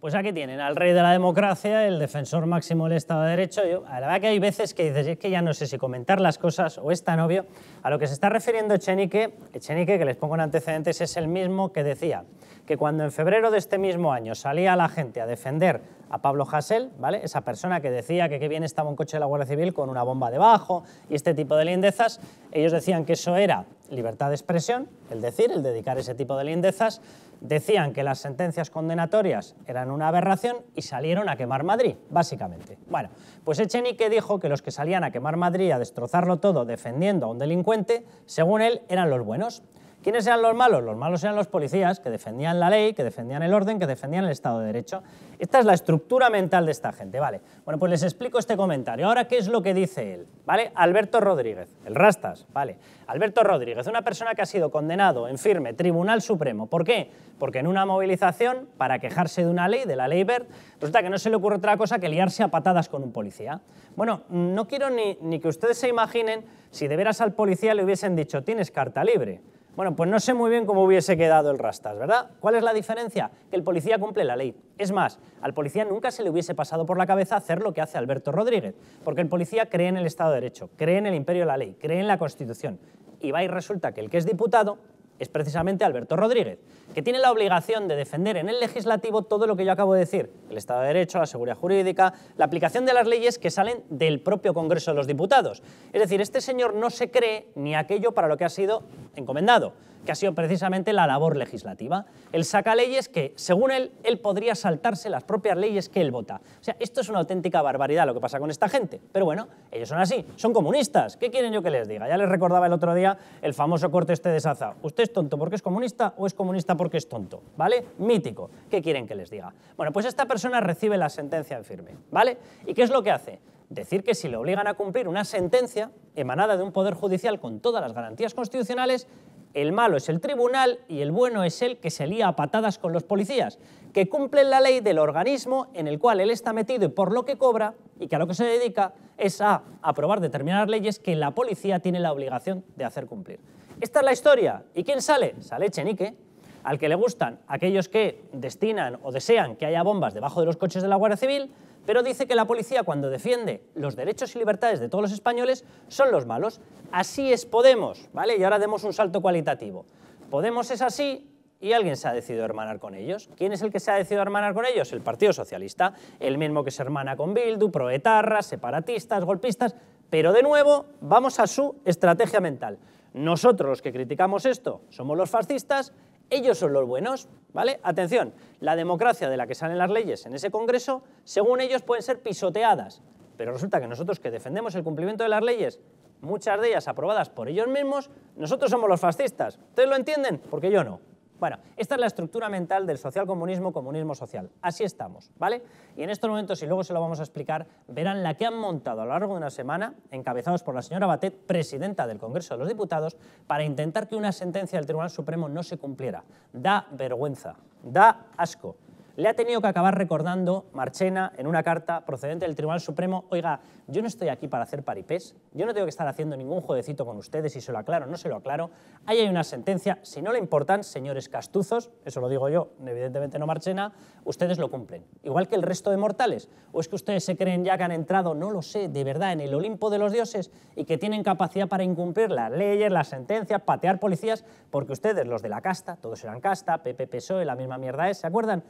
Pues aquí tienen al rey de la democracia, el defensor máximo del Estado de Derecho. la verdad que hay veces que dices, es que ya no sé si comentar las cosas o es tan obvio. A lo que se está refiriendo Echenique, que les pongo en antecedentes, es el mismo que decía que cuando en febrero de este mismo año salía la gente a defender a Pablo Hassel, ¿vale? esa persona que decía que qué bien estaba un coche de la Guardia Civil con una bomba debajo y este tipo de lindezas, ellos decían que eso era libertad de expresión, el decir, el dedicar ese tipo de lindezas, decían que las sentencias condenatorias eran una aberración y salieron a quemar Madrid, básicamente. Bueno, pues Echenique dijo que los que salían a quemar Madrid, a destrozarlo todo defendiendo a un delincuente, según él, eran los buenos. ¿Quiénes eran los malos? Los malos eran los policías que defendían la ley, que defendían el orden, que defendían el Estado de Derecho. Esta es la estructura mental de esta gente, ¿vale? Bueno, pues les explico este comentario. Ahora, ¿qué es lo que dice él? ¿Vale? Alberto Rodríguez, el Rastas, ¿vale? Alberto Rodríguez, una persona que ha sido condenado en firme Tribunal Supremo. ¿Por qué? Porque en una movilización, para quejarse de una ley, de la ley Bert, resulta que no se le ocurre otra cosa que liarse a patadas con un policía. Bueno, no quiero ni, ni que ustedes se imaginen si de veras al policía le hubiesen dicho, tienes carta libre. Bueno, pues no sé muy bien cómo hubiese quedado el Rastas, ¿verdad? ¿Cuál es la diferencia? Que el policía cumple la ley. Es más, al policía nunca se le hubiese pasado por la cabeza hacer lo que hace Alberto Rodríguez, porque el policía cree en el Estado de Derecho, cree en el imperio de la ley, cree en la Constitución. Y va y resulta que el que es diputado es precisamente Alberto Rodríguez, que tiene la obligación de defender en el legislativo todo lo que yo acabo de decir, el Estado de Derecho, la seguridad jurídica, la aplicación de las leyes que salen del propio Congreso de los Diputados. Es decir, este señor no se cree ni aquello para lo que ha sido encomendado, que ha sido precisamente la labor legislativa. Él saca leyes que, según él, él podría saltarse las propias leyes que él vota. O sea, esto es una auténtica barbaridad lo que pasa con esta gente. Pero bueno, ellos son así, son comunistas. ¿Qué quieren yo que les diga? Ya les recordaba el otro día el famoso corte este de Saza. ¿Usted es tonto porque es comunista o es comunista porque es tonto? ¿Vale? Mítico. ¿Qué quieren que les diga? Bueno, pues esta persona recibe la sentencia en firme, ¿vale? ¿Y qué es lo que hace? decir que si le obligan a cumplir una sentencia emanada de un poder judicial con todas las garantías constitucionales, el malo es el tribunal y el bueno es el que se lía a patadas con los policías, que cumplen la ley del organismo en el cual él está metido y por lo que cobra y que a lo que se dedica es a aprobar determinadas leyes que la policía tiene la obligación de hacer cumplir. Esta es la historia. ¿Y quién sale? Sale Chenique, al que le gustan aquellos que destinan o desean que haya bombas debajo de los coches de la Guardia Civil, pero dice que la policía, cuando defiende los derechos y libertades de todos los españoles, son los malos. Así es Podemos, ¿vale? Y ahora demos un salto cualitativo. Podemos es así y alguien se ha decidido hermanar con ellos. ¿Quién es el que se ha decidido hermanar con ellos? El Partido Socialista, el mismo que se hermana con Bildu, proetarras, separatistas, golpistas. Pero de nuevo, vamos a su estrategia mental. Nosotros los que criticamos esto somos los fascistas, ellos son los buenos. ¿Vale? Atención, la democracia de la que salen las leyes en ese Congreso, según ellos, pueden ser pisoteadas. Pero resulta que nosotros que defendemos el cumplimiento de las leyes, muchas de ellas aprobadas por ellos mismos, nosotros somos los fascistas. ¿Ustedes lo entienden? Porque yo no. Bueno, esta es la estructura mental del socialcomunismo, comunismo social. Así estamos, ¿vale? Y en estos momentos, y luego se lo vamos a explicar, verán la que han montado a lo largo de una semana, encabezados por la señora Batet, presidenta del Congreso de los Diputados, para intentar que una sentencia del Tribunal Supremo no se cumpliera. Da vergüenza, da asco le ha tenido que acabar recordando Marchena en una carta procedente del Tribunal Supremo, oiga, yo no estoy aquí para hacer paripés, yo no tengo que estar haciendo ningún jueguecito con ustedes y se lo aclaro, no se lo aclaro, ahí hay una sentencia, si no le importan, señores castuzos, eso lo digo yo, evidentemente no Marchena, ustedes lo cumplen, igual que el resto de mortales, o es que ustedes se creen ya que han entrado, no lo sé, de verdad, en el Olimpo de los dioses y que tienen capacidad para incumplir las leyes, las sentencias, patear policías, porque ustedes, los de la casta, todos eran casta, PP, PSOE, la misma mierda es, ¿se acuerdan?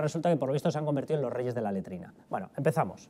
resulta que por lo visto se han convertido en los reyes de la letrina. Bueno, empezamos.